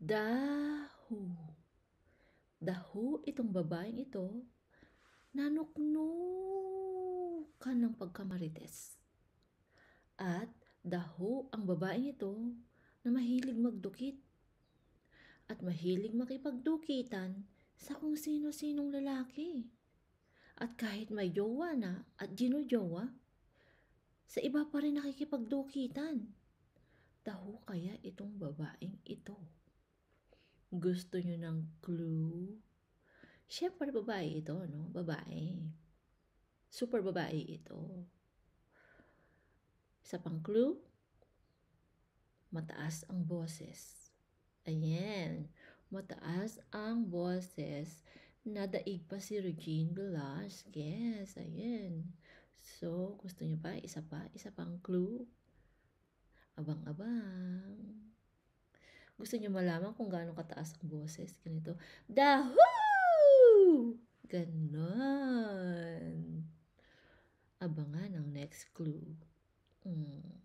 Dahu. Dahu itong babaeng ito nanuknukan ng pagkamarites. At dahu ang babaeng ito na mahilig magdukit at mahilig makipagdukitan sa kung sino-sinong lalaki. At kahit may jowa na at ginujowa, sa iba pa rin nakikipagdukitan. Dahu kaya itong gusto nyo ng clue? Siyempre, babae ito, no? Babae. Super babae ito. Sa pang clue, mataas ang boses. Ayan, mataas ang boses. Nadaig pa si Regine Velasquez. Ayan. So, gusto niyo pa? Isa pa? Isa pang clue? Abang-abang. Gusto niyo malaman kung gaano kataas ang boses? Ganito. Dahoo! Ganon. Abangan ang next clue. Mm.